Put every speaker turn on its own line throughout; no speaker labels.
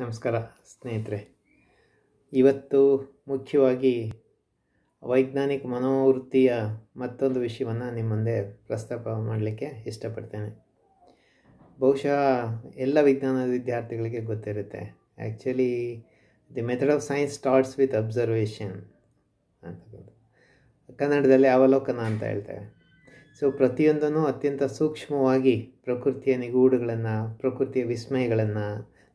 ನಮಸ್ಕಾರ ಸ್ನೇಹಿತರೆ ಇವತ್ತು ಮುಖ್ಯವಾಗಿ ವೈಜ್ಞಾನಿಕ ಮನೋವೃತ್ತಿಯ ಮತ್ತೊಂದು ವಿಷಯವನ್ನು ನಿಮ್ಮ ಮುಂದೆ ಪ್ರಸ್ತಾಪ ಮಾಡಲಿಕ್ಕೆ ಇಷ್ಟಪಡ್ತೇನೆ ಬಹುಶಃ ಎಲ್ಲ ವಿಜ್ಞಾನ ವಿದ್ಯಾರ್ಥಿಗಳಿಗೆ ಗೊತ್ತಿರುತ್ತೆ actually the method of science starts with observation ಅಂತ ಕನ್ನಡದಲ್ಲಿ ಅವಲೋಕನ ಅಂತ ಹೇಳ್ತೇವೆ ಸೊ ಪ್ರತಿಯೊಂದನ್ನು ಅತ್ಯಂತ ಸೂಕ್ಷ್ಮವಾಗಿ ಪ್ರಕೃತಿಯ ನಿಗೂಢಗಳನ್ನು ಪ್ರಕೃತಿಯ ವಿಸ್ಮಯಗಳನ್ನು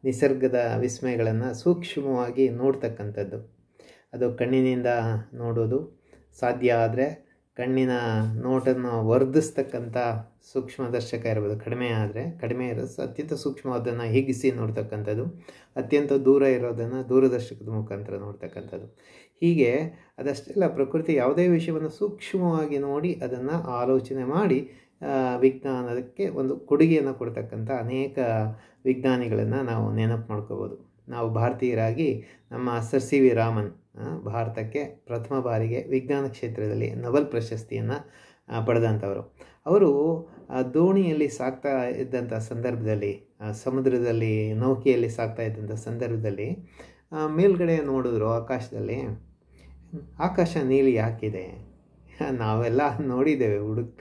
ನಿಸರ್ಗದ ವಿಸ್ಮಯಗಳನ್ನು ಸೂಕ್ಷ್ಮವಾಗಿ ನೋಡ್ತಕ್ಕಂಥದ್ದು ಅದು ಕಣ್ಣಿನಿಂದ ನೋಡೋದು ಸಾಧ್ಯ ಆದರೆ ಕಣ್ಣಿನ ನೋಟನ್ನು ವರ್ಧಿಸ್ತಕ್ಕಂಥ ಸೂಕ್ಷ್ಮದರ್ಶಕ ಇರ್ಬೋದು ಕಡಿಮೆ ಆದರೆ ಕಡಿಮೆ ಇರೋ ಅತ್ಯಂತ ಸೂಕ್ಷ್ಮವಾದನ್ನು ಹಿಗ್ಗಿಸಿ ನೋಡ್ತಕ್ಕಂಥದ್ದು ಅತ್ಯಂತ ದೂರ ಇರೋದನ್ನು ದೂರದರ್ಶಕದ ಮುಖಾಂತರ ನೋಡ್ತಕ್ಕಂಥದ್ದು ಹೀಗೆ ಅದಷ್ಟೆಲ್ಲ ಪ್ರಕೃತಿ ಯಾವುದೇ ವಿಷಯವನ್ನು ಸೂಕ್ಷ್ಮವಾಗಿ ನೋಡಿ ಅದನ್ನು ಆಲೋಚನೆ ಮಾಡಿ ವಿಜ್ಞಾನಕ್ಕೆ ಒಂದು ಕೊಡುಗೆಯನ್ನು ಕೊಡ್ತಕ್ಕಂಥ ಅನೇಕ ವಿಜ್ಞಾನಿಗಳನ್ನು ನಾವು ನೆನಪು ಮಾಡ್ಕೋಬೋದು ನಾವು ಭಾರತೀಯರಾಗಿ ನಮ್ಮ ಸರ್ ಸಿ ವಿ ರಾಮನ್ ಭಾರತಕ್ಕೆ ಪ್ರಥಮ ಬಾರಿಗೆ ವಿಜ್ಞಾನ ಕ್ಷೇತ್ರದಲ್ಲಿ ನೊಬೆಲ್ ಪ್ರಶಸ್ತಿಯನ್ನು ಪಡೆದಂಥವರು ಅವರು ದೋಣಿಯಲ್ಲಿ ಸಾಕ್ತಾ ಇದ್ದಂಥ ಸಂದರ್ಭದಲ್ಲಿ ಸಮುದ್ರದಲ್ಲಿ ನೌಕೆಯಲ್ಲಿ ಸಾಕ್ತಾ ಇದ್ದಂಥ ಸಂದರ್ಭದಲ್ಲಿ ಮೇಲ್ಗಡೆ ನೋಡಿದ್ರು ಆಕಾಶದಲ್ಲಿ ಆಕಾಶ ನೀಲಿ ಹಾಕಿದೆ ನಾವೆಲ್ಲ ನೋಡಿದ್ದೇವೆ ಹುಡುಕ್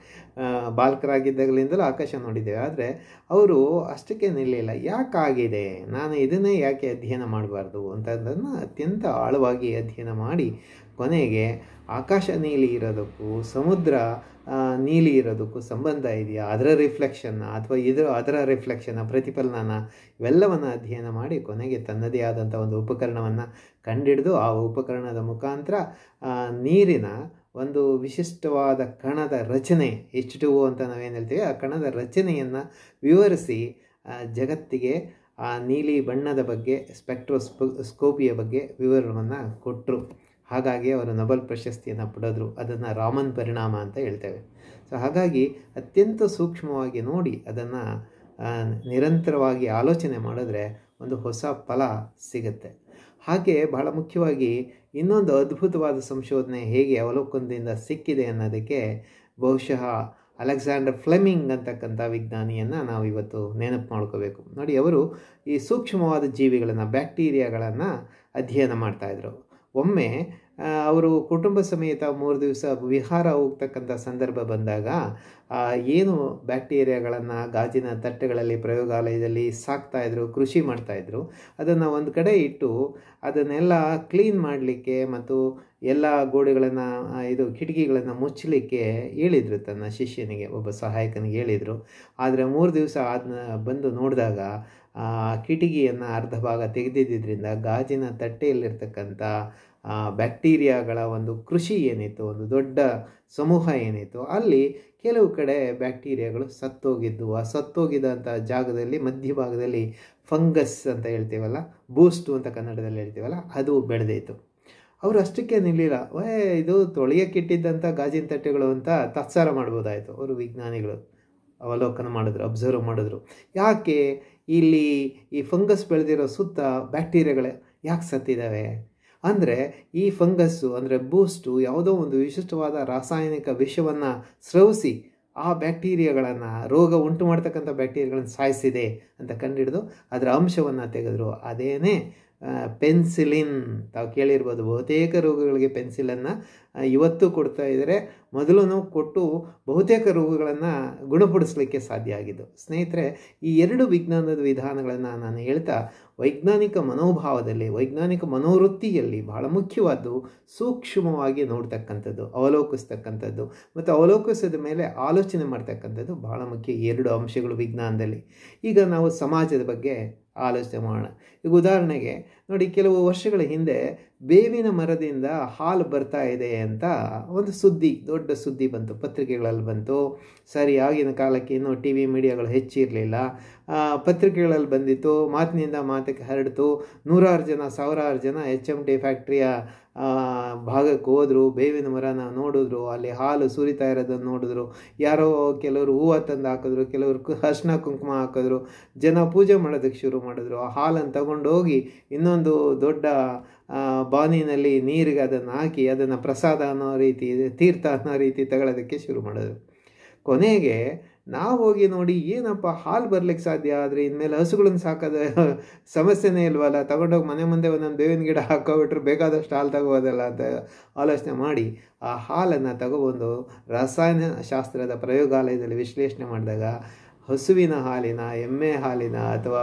ಬಾಲಕರಾಗಿದ್ದಾಗಲಿಂದಲೂ ಆಕಾಶ ನೋಡಿದ್ದೇವೆ ಆದರೆ ಅವರು ಅಷ್ಟಕ್ಕೆ ನಿಲ್ಲಿಲ್ಲ ಯಾಕಾಗಿದೆ ನಾನು ಇದನ್ನೇ ಯಾಕೆ ಅಧ್ಯಯನ ಮಾಡಬಾರ್ದು ಅಂತದನ್ನು ಅತ್ಯಂತ ಆಳವಾಗಿ ಅಧ್ಯಯನ ಮಾಡಿ ಕೊನೆಗೆ ಆಕಾಶ ನೀಲಿ ಇರೋದಕ್ಕೂ ಸಮುದ್ರ ನೀಲಿ ಇರೋದಕ್ಕೂ ಸಂಬಂಧ ಇದೆಯಾ ಅದರ ರಿಫ್ಲೆಕ್ಷನ್ನ ಅಥವಾ ಇದರ ಅದರ ರಿಫ್ಲೆಕ್ಷನ್ನ ಪ್ರತಿಫಲನನ ಇವೆಲ್ಲವನ್ನು ಅಧ್ಯಯನ ಮಾಡಿ ಕೊನೆಗೆ ತನ್ನದೇ ಆದಂಥ ಒಂದು ಉಪಕರಣವನ್ನು ಕಂಡಿಡಿದು ಆ ಉಪಕರಣದ ಮುಖಾಂತರ ನೀರಿನ ಒಂದು ವಿಶಿಷ್ಟವಾದ ಕಣದ ರಚನೆ ಎಚ್ ಟು ಅಂತ ನಾವೇನು ಹೇಳ್ತೀವಿ ಆ ಕಣದ ರಚನೆಯನ್ನು ವಿವರಿಸಿ ಜಗತ್ತಿಗೆ ಆ ನೀಲಿ ಬಣ್ಣದ ಬಗ್ಗೆ ಸ್ಪೆಕ್ಟ್ರೋಸ್ಕೋಪಿಯ ಸ್ಕೋಪಿಯ ಬಗ್ಗೆ ವಿವರವನ್ನು ಕೊಟ್ಟರು ಹಾಗಾಗಿ ಅವರು ನೊಬೆಲ್ ಪ್ರಶಸ್ತಿಯನ್ನು ಪಡೆದ್ರು ಅದನ್ನು ರಾಮನ್ ಪರಿಣಾಮ ಅಂತ ಹೇಳ್ತೇವೆ ಸೊ ಹಾಗಾಗಿ ಅತ್ಯಂತ ಸೂಕ್ಷ್ಮವಾಗಿ ನೋಡಿ ಅದನ್ನು ನಿರಂತರವಾಗಿ ಆಲೋಚನೆ ಮಾಡಿದ್ರೆ ಒಂದು ಹೊಸ ಫಲ ಸಿಗುತ್ತೆ ಹಾಗೆ ಬಹಳ ಮುಖ್ಯವಾಗಿ ಇನ್ನೊಂದು ಅದ್ಭುತವಾದ ಸಂಶೋಧನೆ ಹೇಗೆ ಅವಲೋಕನದಿಂದ ಸಿಕ್ಕಿದೆ ಅನ್ನೋದಕ್ಕೆ ಬಹುಶಃ ಅಲೆಕ್ಸಾಂಡರ್ ಫ್ಲೆಮಿಂಗ್ ಅಂತಕ್ಕಂಥ ವಿಜ್ಞಾನಿಯನ್ನು ನಾವು ಇವತ್ತು ನೆನಪು ಮಾಡ್ಕೋಬೇಕು ನೋಡಿ ಅವರು ಈ ಸೂಕ್ಷ್ಮವಾದ ಜೀವಿಗಳನ್ನು ಬ್ಯಾಕ್ಟೀರಿಯಾಗಳನ್ನು ಅಧ್ಯಯನ ಮಾಡ್ತಾಯಿದ್ರು ಒಮ್ಮೆ ಅವರು ಕುಟುಂಬ ಸಮೇತ ಮೂರು ದಿವಸ ವಿಹಾರ ಹೋಗ್ತಕ್ಕಂಥ ಸಂದರ್ಭ ಬಂದಾಗ ಏನು ಬ್ಯಾಕ್ಟೀರಿಯಾಗಳನ್ನು ಗಾಜಿನ ತಟ್ಟೆಗಳಲ್ಲಿ ಪ್ರಯೋಗಾಲಯದಲ್ಲಿ ಸಾಕ್ತಾಯಿದ್ರು ಕೃಷಿ ಮಾಡ್ತಾಯಿದ್ರು ಅದನ್ನು ಒಂದು ಕಡೆ ಇಟ್ಟು ಅದನ್ನೆಲ್ಲ ಕ್ಲೀನ್ ಮಾಡಲಿಕ್ಕೆ ಮತ್ತು ಎಲ್ಲ ಗೋಡೆಗಳನ್ನು ಇದು ಕಿಟಕಿಗಳನ್ನು ಮುಚ್ಚಲಿಕ್ಕೆ ಹೇಳಿದರು ತನ್ನ ಶಿಷ್ಯನಿಗೆ ಒಬ್ಬ ಸಹಾಯಕನಿಗೆ ಹೇಳಿದರು ಆದರೆ ಮೂರು ದಿವಸ ಅದನ್ನ ಬಂದು ನೋಡಿದಾಗ ಕಿಟಕಿಯನ್ನು ಅರ್ಧ ಭಾಗ ತೆಗೆದಿದ್ದರಿಂದ ಗಾಜಿನ ತಟ್ಟೆಯಲ್ಲಿರ್ತಕ್ಕಂಥ ಬ್ಯಾಕ್ಟೀರಿಯಾಗಳ ಒಂದು ಕೃಷಿ ಏನಿತ್ತು ಒಂದು ದೊಡ್ಡ ಸಮೂಹ ಏನಿತ್ತು ಅಲ್ಲಿ ಕೆಲವು ಕಡೆ ಬ್ಯಾಕ್ಟೀರಿಯಾಗಳು ಸತ್ತೋಗಿದ್ದವು ಆ ಸತ್ತೋಗಿದ್ದಂಥ ಜಾಗದಲ್ಲಿ ಮಧ್ಯಭಾಗದಲ್ಲಿ ಫಂಗಸ್ ಅಂತ ಹೇಳ್ತೀವಲ್ಲ ಬೂಸ್ಟು ಅಂತ ಕನ್ನಡದಲ್ಲಿ ಹೇಳ್ತೀವಲ್ಲ ಅದು ಬೆಳೆದಿತ್ತು ಅವರು ಅಷ್ಟಕ್ಕೆ ನಿಲ್ಲಿಲ್ಲ ಓಯ್ ಇದು ತೊಳೆಯಕ್ಕಿಟ್ಟಿದ್ದಂಥ ಗಾಜಿನ ತಟ್ಟೆಗಳು ಅಂತ ತತ್ಸಾರ ಮಾಡ್ಬೋದಾಯಿತು ಅವರು ವಿಜ್ಞಾನಿಗಳು ಅವಲೋಕನ ಮಾಡಿದ್ರು ಅಬ್ಸರ್ವ್ ಮಾಡಿದ್ರು ಯಾಕೆ ಇಲ್ಲಿ ಈ ಫಂಗಸ್ ಬೆಳೆದಿರೋ ಸುತ್ತ ಬ್ಯಾಕ್ಟೀರಿಯಾಗಳೇ ಯಾಕೆ ಸತ್ತಿದ್ದಾವೆ ಅಂದರೆ ಈ ಫಂಗಸ್ಸು ಅಂದರೆ ಬೂಸ್ಟು ಯಾವುದೋ ಒಂದು ವಿಶಿಷ್ಟವಾದ ರಾಸಾಯನಿಕ ವಿಷವನ್ನು ಸ್ರವಿಸಿ ಆ ಬ್ಯಾಕ್ಟೀರಿಯಾಗಳನ್ನು ರೋಗ ಉಂಟು ಮಾಡ್ತಕ್ಕಂಥ ಬ್ಯಾಕ್ಟೀರಿಯಾಗಳನ್ನು ಸಾಯಿಸಿದೆ ಅಂತ ಕಂಡುಹಿಡಿದು ಅದರ ಅಂಶವನ್ನು ತೆಗೆದರು ಅದೇನೇ ಪೆನ್ಸಿಲಿನ್ ತಾವು ಕೇಳಿರ್ಬೋದು ಬಹುತೇಕ ರೋಗಗಳಿಗೆ ಪೆನ್ಸಿಲನ್ನು ಇವತ್ತು ಕೊಡ್ತಾ ಇದ್ದರೆ ಮೊದಲು ಕೊಟ್ಟು ಬಹುತೇಕ ರೋಗಗಳನ್ನು ಗುಣಪಡಿಸಲಿಕ್ಕೆ ಸಾಧ್ಯ ಆಗಿದ್ದು ಸ್ನೇಹಿತರೆ ಈ ಎರಡು ವಿಜ್ಞಾನದ ವಿಧಾನಗಳನ್ನು ನಾನು ಹೇಳ್ತಾ ವೈಜ್ಞಾನಿಕ ಮನೋಭಾವದಲ್ಲಿ ವೈಜ್ಞಾನಿಕ ಮನೋವೃತ್ತಿಯಲ್ಲಿ ಬಹಳ ಮುಖ್ಯವಾದ್ದು ಸೂಕ್ಷ್ಮವಾಗಿ ನೋಡ್ತಕ್ಕಂಥದ್ದು ಅವಲೋಕಿಸ್ತಕ್ಕಂಥದ್ದು ಮತ್ತು ಅವಲೋಕಿಸಿದ ಮೇಲೆ ಆಲೋಚನೆ ಮಾಡ್ತಕ್ಕಂಥದ್ದು ಬಹಳ ಮುಖ್ಯ ಎರಡು ಅಂಶಗಳು ವಿಜ್ಞಾನದಲ್ಲಿ ಈಗ ನಾವು ಸಮಾಜದ ಬಗ್ಗೆ ಆಲೋಚನೆ ಮಾಡೋಣ ಈಗ ಉದಾಹರಣೆಗೆ ನೋಡಿ ಕೆಲವು ವರ್ಷಗಳ ಹಿಂದೆ ಬೇವಿನ ಮರದಿಂದ ಹಾಲು ಬರ್ತಾ ಇದೆ ಅಂತ ಒಂದು ಸುದ್ದಿ ದೊಡ್ಡ ಸುದ್ದಿ ಬಂತು ಪತ್ರಿಕೆಗಳಲ್ಲಿ ಬಂತು ಸರಿ ಆಗಿನ ಕಾಲಕ್ಕೆ ಇನ್ನೂ ಟಿ ವಿ ಮೀಡಿಯಾಗಳು ಹೆಚ್ಚಿರಲಿಲ್ಲ ಪತ್ರಿಕೆಗಳಲ್ಲಿ ಬಂದಿತ್ತು ಮಾತಿನಿಂದ ಮಾತಕ್ಕೆ ಹರಡಿತು ನೂರಾರು ಜನ ಸಾವಿರಾರು ಜನ ಎಚ್ ಎಮ್ ಟಿ ಫ್ಯಾಕ್ಟ್ರಿಯ ಭಾಗಕ್ಕೆ ಹೋದರು ಬೇವಿನ ಮರನ ನೋಡಿದ್ರು ಅಲ್ಲಿ ಹಾಲು ಸುರಿತಾ ಇರೋದನ್ನು ನೋಡಿದ್ರು ಯಾರೋ ಕೆಲವರು ಹೂವು ತಂದು ಹಾಕಿದ್ರು ಕೆಲವರು ಅರ್ಶನ ಕುಂಕುಮ ಹಾಕಿದ್ರು ಜನ ಪೂಜೆ ಮಾಡೋದಕ್ಕೆ ಶುರು ಮಾಡಿದ್ರು ಆ ಹಾಲನ್ನು ತಗೊಂಡೋಗಿ ಇನ್ನೊಂದು ದೊಡ್ಡ ಬಾನಿನಲ್ಲಿ ನೀರಿಗೆ ಅದನ್ನು ಹಾಕಿ ಅದನ್ನು ಪ್ರಸಾದ ಅನ್ನೋ ರೀತಿ ತೀರ್ಥ ಅನ್ನೋ ರೀತಿ ತಗೊಳ್ಳೋದಕ್ಕೆ ಶುರು ಮಾಡೋದು ಕೊನೆಗೆ ನಾವು ಹೋಗಿ ನೋಡಿ ಏನಪ್ಪ ಹಾಲು ಬರ್ಲಿಕ್ಕೆ ಸಾಧ್ಯ ಆದರೆ ಇನ್ಮೇಲೆ ಹಸುಗಳನ್ನು ಸಾಕೋದು ಸಮಸ್ಯೆನೇ ಇಲ್ವಲ್ಲ ತಗೊಂಡೋಗಿ ಮನೆ ಮುಂದೆ ಒಂದೊಂದು ಬೇವಿನ ಗಿಡ ಹಾಕೋಬಿಟ್ರೆ ಬೇಕಾದಷ್ಟು ಹಾಲು ತಗೋದಲ್ಲ ಅಂತ ಆಲೋಚನೆ ಮಾಡಿ ಆ ಹಾಲನ್ನು ತಗೊಬಂದು ರಸಾಯನ ಶಾಸ್ತ್ರದ ಪ್ರಯೋಗಾಲಯದಲ್ಲಿ ವಿಶ್ಲೇಷಣೆ ಮಾಡಿದಾಗ ಹಸುವಿನ ಹಾಲಿನ ಎಮ್ಮೆ ಹಾಲಿನ ಅಥವಾ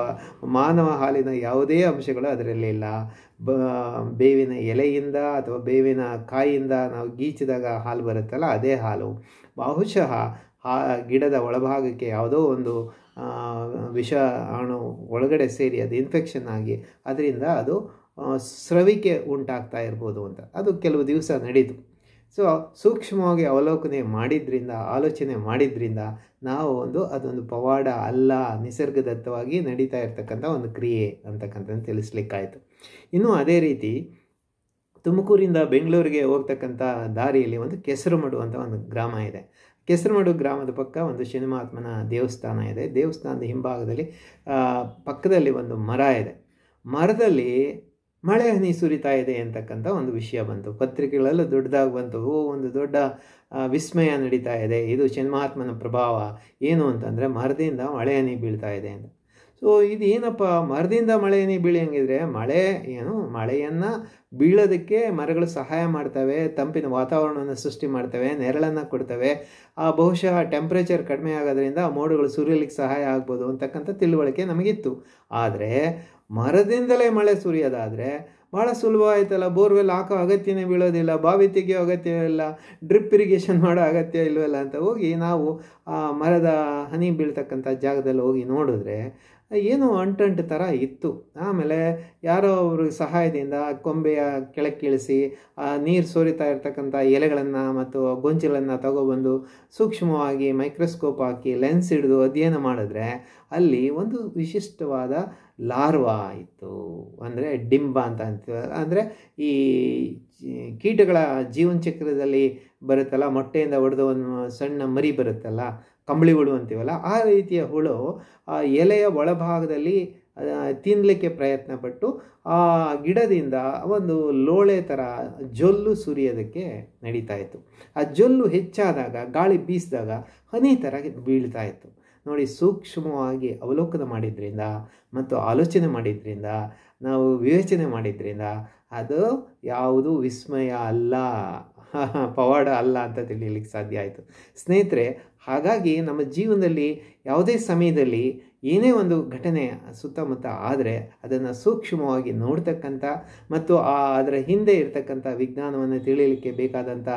ಮಾನವ ಹಾಲಿನ ಯಾವುದೇ ಅಂಶಗಳು ಅದರಲ್ಲಿಲ್ಲ ಬ ಬೇವಿನ ಎಲೆಯಿಂದ ಅಥವಾ ಬೇವಿನ ಕಾಯಿಯಿಂದ ನಾವು ಗೀಚಿದಾಗ ಹಾಲು ಬರುತ್ತಲ್ಲ ಅದೇ ಹಾಲು ಬಹುಶಃ ಆ ಗಿಡದ ಒಳಭಾಗಕ್ಕೆ ಯಾವುದೋ ಒಂದು ವಿಷ ಅಣು ಒಳಗಡೆ ಸೇರಿ ಅದು ಇನ್ಫೆಕ್ಷನ್ ಆಗಿ ಅದರಿಂದ ಅದು ಸ್ರವಿಕೆ ಉಂಟಾಗ್ತಾ ಇರ್ಬೋದು ಅಂತ ಅದು ಕೆಲವು ದಿವಸ ನಡೀತು ಸೊ ಸೂಕ್ಷ್ಮವಾಗಿ ಅವಲೋಕನೆ ಮಾಡಿದ್ರಿಂದ ಆಲೋಚನೆ ಮಾಡಿದ್ರಿಂದ ನಾವು ಒಂದು ಅದೊಂದು ಪವಾಡ ಅಲ್ಲ ನಿಸರ್ಗದತ್ತವಾಗಿ ನಡೀತಾ ಇರ್ತಕ್ಕಂಥ ಒಂದು ಕ್ರಿಯೆ ಅಂತಕ್ಕಂಥದ್ದು ತಿಳಿಸ್ಲಿಕ್ಕಾಯಿತು ಇನ್ನು ಅದೇ ರೀತಿ ತುಮಕೂರಿಂದ ಬೆಂಗಳೂರಿಗೆ ಹೋಗ್ತಕ್ಕಂಥ ದಾರಿಯಲ್ಲಿ ಒಂದು ಕೆಸರುಮಡು ಅಂತ ಒಂದು ಗ್ರಾಮ ಇದೆ ಕೆಸರುಮಡು ಗ್ರಾಮದ ಪಕ್ಕ ಒಂದು ಶನಿಮಾತ್ಮನ ದೇವಸ್ಥಾನ ಇದೆ ದೇವಸ್ಥಾನದ ಹಿಂಭಾಗದಲ್ಲಿ ಪಕ್ಕದಲ್ಲಿ ಒಂದು ಮರ ಇದೆ ಮರದಲ್ಲಿ ಮಳೆ ಹನಿ ಸುರಿತಾ ಇದೆ ಅಂತಕ್ಕಂಥ ಒಂದು ವಿಷಯ ಬಂತು ಪತ್ರಿಕೆಗಳಲ್ಲೂ ದೊಡ್ಡದಾಗಿ ಬಂತು ಓ ಒಂದು ದೊಡ್ಡ ವಿಸ್ಮಯ ನಡೀತಾ ಇದೆ ಇದು ಚನ್ಮಹಾತ್ಮನ ಪ್ರಭಾವ ಏನು ಅಂತಂದರೆ ಮರದಿಂದ ಮಳೆ ಹನಿ ಬೀಳ್ತಾ ಇದೆ ಅಂತ ಸೊ ಇದು ಏನಪ್ಪ ಮರದಿಂದ ಮಳೆ ಹನಿ ಬೀಳಿಯಂಗಿದ್ರೆ ಮಳೆ ಏನು ಮಳೆಯನ್ನು ಬೀಳೋದಕ್ಕೆ ಮರಗಳು ಸಹಾಯ ಮಾಡ್ತವೆ ತಂಪಿನ ವಾತಾವರಣವನ್ನು ಸೃಷ್ಟಿ ಮಾಡ್ತವೆ ನೆರಳನ್ನು ಕೊಡ್ತವೆ ಆ ಬಹುಶಃ ಟೆಂಪ್ರೇಚರ್ ಕಡಿಮೆ ಆಗೋದ್ರಿಂದ ಮೋಡಗಳು ಸುರಿಯಲಿಕ್ಕೆ ಸಹಾಯ ಆಗ್ಬೋದು ಅಂತಕ್ಕಂಥ ತಿಳುವಳಿಕೆ ನಮಗಿತ್ತು ಆದರೆ ಮರದಿಂದಲೇ ಮಳೆ ಸುರಿಯೋದಾದರೆ ಭಾಳ ಸುಲಭ ಆಯ್ತಲ್ಲ ಬೋರ್ವೆಲ್ ಹಾಕೋ ಅಗತ್ಯನೇ ಬೀಳೋದಿಲ್ಲ ಬಾವಿ ತೆಗೆಯೋ ಅಗತ್ಯವಿಲ್ಲ ಡ್ರಿಪ್ ಇರಿಗೇಷನ್ ಮಾಡೋ ಅಗತ್ಯ ಇಲ್ವಲ್ಲ ಅಂತ ಹೋಗಿ ನಾವು ಆ ಮರದ ಹನಿ ಬೀಳ್ತಕ್ಕಂಥ ಜಾಗದಲ್ಲಿ ಹೋಗಿ ನೋಡಿದ್ರೆ ಏನೋ ಅಂಟಂಟು ಥರ ಇತ್ತು ಆಮೇಲೆ ಯಾರೋ ಅವ್ರ ಸಹಾಯದಿಂದ ಕೊಂಬೆಯ ಕೆಳಕ್ಕಿಳಿಸಿ ನೀರು ಸೋರಿತಾ ಇರ್ತಕ್ಕಂಥ ಎಲೆಗಳನ್ನು ಮತ್ತು ಗೊಂಚಲನ್ನು ತಗೊಬಂದು ಸೂಕ್ಷ್ಮವಾಗಿ ಮೈಕ್ರೋಸ್ಕೋಪ್ ಹಾಕಿ ಲೆನ್ಸ್ ಹಿಡಿದು ಅಧ್ಯಯನ ಮಾಡಿದ್ರೆ ಅಲ್ಲಿ ಒಂದು ವಿಶಿಷ್ಟವಾದ ಲಾರ್ವ ಆಯಿತು ಅಂದರೆ ಡಿಂಬ ಅಂತ ಅಂತೀವಿ ಅಂದರೆ ಈ ಕೀಟಗಳ ಜೀವನ ಚಕ್ರದಲ್ಲಿ ಬರುತ್ತಲ್ಲ ಮೊಟ್ಟೆಯಿಂದ ಹೊಡೆದು ಒಂದು ಸಣ್ಣ ಮರಿ ಬರುತ್ತಲ್ಲ ಕಂಬಳಿ ಹುಳು ಅಂತೀವಲ್ಲ ಆ ರೀತಿಯ ಹುಳು ಆ ಎಲೆಯ ಒಳಭಾಗದಲ್ಲಿ ತಿನ್ನಲಿಕ್ಕೆ ಪ್ರಯತ್ನ ಪಟ್ಟು ಆ ಗಿಡದಿಂದ ಒಂದು ಲೋಳೆ ಥರ ಜೊಲ್ಲು ಸುರಿಯೋದಕ್ಕೆ ನಡೀತಾ ಇತ್ತು ಆ ಜೊಲ್ಲು ಹೆಚ್ಚಾದಾಗ ಗಾಳಿ ಬೀಸಿದಾಗ ಹನಿ ಥರ ಬೀಳ್ತಾಯಿತ್ತು ನೋಡಿ ಸೂಕ್ಷ್ಮವಾಗಿ ಅವಲೋಕನ ಮಾಡಿದ್ರಿಂದ ಮತ್ತು ಆಲೋಚನೆ ಮಾಡಿದ್ರಿಂದ ನಾವು ವಿವೇಚನೆ ಮಾಡಿದ್ರಿಂದ ಅದು ಯಾವುದು ವಿಸ್ಮಯ ಅಲ್ಲ ಪವಾಡ ಅಲ್ಲ ಅಂತ ತಿಳಿಯಲಿಕ್ಕೆ ಸಾಧ್ಯ ಆಯಿತು ಸ್ನೇಹಿತರೆ ಹಾಗಾಗಿ ನಮ್ಮ ಜೀವನದಲ್ಲಿ ಯಾವುದೇ ಸಮಯದಲ್ಲಿ ಏನೇ ಒಂದು ಘಟನೆ ಸುತ್ತಮುತ್ತ ಆದರೆ ಅದನ್ನು ಸೂಕ್ಷ್ಮವಾಗಿ ನೋಡ್ತಕ್ಕಂಥ ಮತ್ತು ಆ ಅದರ ಹಿಂದೆ ಇರತಕ್ಕಂಥ ವಿಜ್ಞಾನವನ್ನು ತಿಳಿಯಲಿಕ್ಕೆ ಬೇಕಾದಂಥ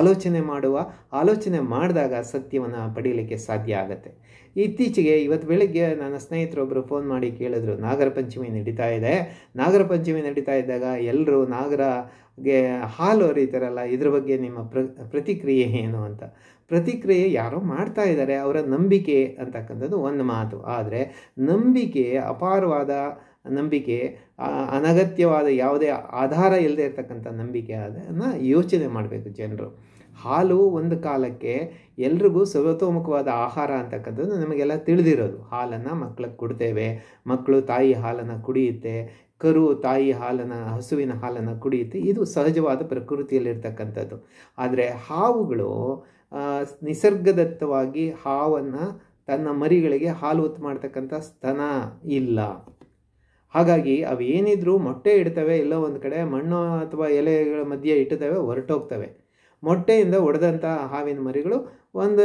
ಆಲೋಚನೆ ಮಾಡುವ ಆಲೋಚನೆ ಮಾಡಿದಾಗ ಸತ್ಯವನ್ನು ಪಡೆಯಲಿಕ್ಕೆ ಸಾಧ್ಯ ಆಗುತ್ತೆ ಇತ್ತೀಚೆಗೆ ಇವತ್ತು ಬೆಳಗ್ಗೆ ನನ್ನ ಸ್ನೇಹಿತರೊಬ್ಬರು ಫೋನ್ ಮಾಡಿ ಕೇಳಿದ್ರು ನಾಗರ ಪಂಚಮಿ ನಡೀತಾ ಇದೆ ನಾಗರ ಪಂಚಮಿ ನಡೀತಾ ಇದ್ದಾಗ ಎಲ್ಲರೂ ನಾಗರಗೆ ಹಾಲು ಹರಿತಾರಲ್ಲ ಇದ್ರ ಬಗ್ಗೆ ನಿಮ್ಮ ಪ್ರ ಪ್ರತಿಕ್ರಿಯೆ ಏನು ಅಂತ ಪ್ರತಿಕ್ರಿಯೆ ಯಾರೋ ಮಾಡ್ತಾ ಇದ್ದಾರೆ ಅವರ ನಂಬಿಕೆ ಅಂತಕ್ಕಂಥದ್ದು ಒಂದು ಮಾತು ಆದರೆ ನಂಬಿಕೆ ಅಪಾರವಾದ ನಂಬಿಕೆ ಅನಗತ್ಯವಾದ ಯಾವುದೇ ಆಧಾರ ಇಲ್ಲದೆ ಇರತಕ್ಕಂಥ ನಂಬಿಕೆ ಅದನ್ನು ಯೋಚನೆ ಮಾಡಬೇಕು ಜನರು ಹಾಲು ಒಂದು ಕಾಲಕ್ಕೆ ಎಲ್ರಿಗೂ ಸರ್ವತೋಮುಖವಾದ ಆಹಾರ ಅಂತಕ್ಕಂಥದ್ದು ನಮಗೆಲ್ಲ ತಿಳಿದಿರೋದು ಹಾಲನ್ನು ಮಕ್ಕಳಿಗೆ ಕೊಡ್ತೇವೆ ಮಕ್ಕಳು ತಾಯಿ ಹಾಲನ್ನು ಕುಡಿಯುತ್ತೆ ಕರು ತಾಯಿ ಹಾಲನ್ನು ಹಸುವಿನ ಹಾಲನ್ನು ಕುಡಿಯುತ್ತೆ ಇದು ಸಹಜವಾದ ಪ್ರಕೃತಿಯಲ್ಲಿರ್ತಕ್ಕಂಥದ್ದು ಆದರೆ ಹಾವುಗಳು ನಿಸರ್ಗದತ್ತವಾಗಿ ಹಾವನ್ನು ತನ್ನ ಮರಿಗಳಿಗೆ ಹಾಲು ಉತ್ತು ಮಾಡ್ತಕ್ಕಂಥ ಸ್ತನ ಇಲ್ಲ ಹಾಗಾಗಿ ಅವು ಏನಿದ್ರು ಮೊಟ್ಟೆ ಇಡ್ತವೆ ಎಲ್ಲೋ ಒಂದು ಕಡೆ ಮಣ್ಣು ಅಥವಾ ಎಲೆಗಳ ಮಧ್ಯೆ ಇಟ್ಟುತ್ತವೆ ಹೊರಟೋಗ್ತವೆ ಮೊಟ್ಟೆಯಿಂದ ಒಡೆದಂಥ ಹಾವಿನ ಮರಿಗಳು ಒಂದು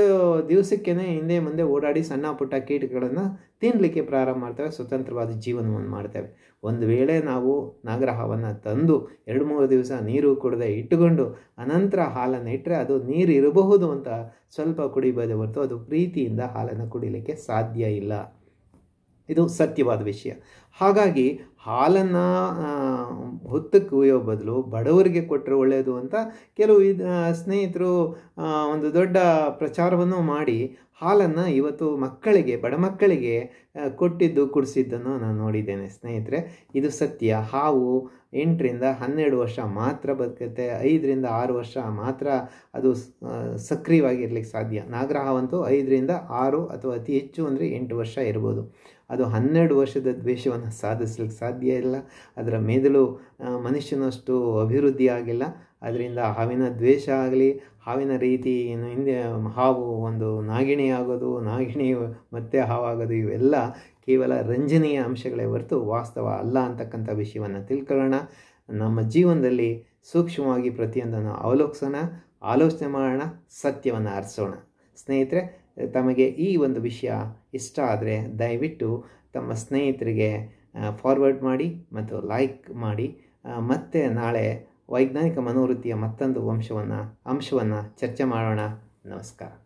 ದಿವಸಕ್ಕೇ ಹಿಂದೆ ಮುಂದೆ ಓಡಾಡಿ ಸಣ್ಣ ಪುಟ್ಟ ಕೀಟಗಳನ್ನು ತಿನ್ನಲಿಕ್ಕೆ ಪ್ರಾರಂಭ ಮಾಡ್ತವೆ ಸ್ವತಂತ್ರವಾದ ಜೀವನವನ್ನು ಮಾಡ್ತವೆ ಒಂದು ವೇಳೆ ನಾವು ನಾಗರಹಾವನ್ನು ತಂದು ಎರಡು ಮೂರು ದಿವಸ ನೀರು ಕುಡಿದೆ ಇಟ್ಟುಕೊಂಡು ಅನಂತರ ಹಾಲನ್ನು ಇಟ್ಟರೆ ಅದು ನೀರು ಇರಬಹುದು ಅಂತ ಸ್ವಲ್ಪ ಕುಡಿಬೋದೇ ಹೊರತು ಅದು ಪ್ರೀತಿಯಿಂದ ಹಾಲನ್ನು ಕುಡಿಲಿಕ್ಕೆ ಸಾಧ್ಯ ಇಲ್ಲ ಇದು ಸತ್ಯವಾದ ವಿಷಯ ಹಾಗಾಗಿ ಹಾಲನ್ನು ಹೊತ್ತಕ್ಕೆ ಕುಯ್ಯೋ ಬದಲು ಬಡವರಿಗೆ ಕೊಟ್ಟರೆ ಒಳ್ಳೆಯದು ಅಂತ ಕೆಲವು ಇದು ಸ್ನೇಹಿತರು ಒಂದು ದೊಡ್ಡ ಪ್ರಚಾರವನ್ನು ಮಾಡಿ ಹಾಲನ್ನು ಇವತ್ತು ಮಕ್ಕಳಿಗೆ ಬಡ ಮಕ್ಕಳಿಗೆ ಕೊಟ್ಟಿದ್ದು ಕುಡಿಸಿದ್ದನ್ನು ನಾನು ನೋಡಿದ್ದೇನೆ ಸ್ನೇಹಿತರೆ ಇದು ಸತ್ಯ ಹಾವು ಎಂಟರಿಂದ ಹನ್ನೆರಡು ವರ್ಷ ಮಾತ್ರ ಬದುಕುತ್ತೆ ಐದರಿಂದ ಆರು ವರ್ಷ ಮಾತ್ರ ಅದು ಸಕ್ರಿಯವಾಗಿರ್ಲಿಕ್ಕೆ ಸಾಧ್ಯ ನಾಗರಹಾವಂತೂ ಐದರಿಂದ ಆರು ಅಥವಾ ಅತಿ ಹೆಚ್ಚು ಅಂದರೆ ಎಂಟು ವರ್ಷ ಇರ್ಬೋದು ಅದು ಹನ್ನೆರಡು ವರ್ಷದ ದ್ವೇಷವನ್ನು ಸಾಧಿಸ್ಲಿಕ್ಕೆ ಸಾಧ್ಯ ಇಲ್ಲ ಅದರ ಮೆದುಳು ಮನುಷ್ಯನಷ್ಟು ಅಭಿವೃದ್ಧಿ ಆಗಿಲ್ಲ ಅದರಿಂದ ಹಾವಿನ ದ್ವೇಷ ಆಗಲಿ ಹಾವಿನ ರೀತಿ ಏನು ಹಿಂದೆ ಹಾವು ಒಂದು ನಾಗಿಣಿ ಆಗೋದು ನಾಗಿಣಿ ಮತ್ತೆ ಹಾವಾಗೋದು ಇವೆಲ್ಲ ಕೇವಲ ರಂಜನೀಯ ಅಂಶಗಳೇ ಹೊರತು ವಾಸ್ತವ ಅಲ್ಲ ಅಂತಕ್ಕಂಥ ವಿಷಯವನ್ನು ತಿಳ್ಕೊಳ್ಳೋಣ ನಮ್ಮ ಜೀವನದಲ್ಲಿ ಸೂಕ್ಷ್ಮವಾಗಿ ಪ್ರತಿಯೊಂದನ್ನು ಅವಲೋಕಿಸೋಣ ಆಲೋಚನೆ ಮಾಡೋಣ ಸತ್ಯವನ್ನು ಅರಿಸೋಣ ಸ್ನೇಹಿತರೆ ತಮಗೆ ಈ ಒಂದು ವಿಷಯ ಇಷ್ಟ ಆದರೆ ದಯವಿಟ್ಟು ತಮ್ಮ ಸ್ನೇಹಿತರಿಗೆ ಫಾರ್ವರ್ಡ್ ಮಾಡಿ ಮತ್ತು ಲೈಕ್ ಮಾಡಿ ಮತ್ತೆ ನಾಳೆ ವೈಜ್ಞಾನಿಕ ಮನೋವೃತ್ತಿಯ ಮತ್ತೊಂದು ವಂಶವನ್ನು ಅಂಶವನ್ನು ಚರ್ಚೆ ಮಾಡೋಣ ನಮಸ್ಕಾರ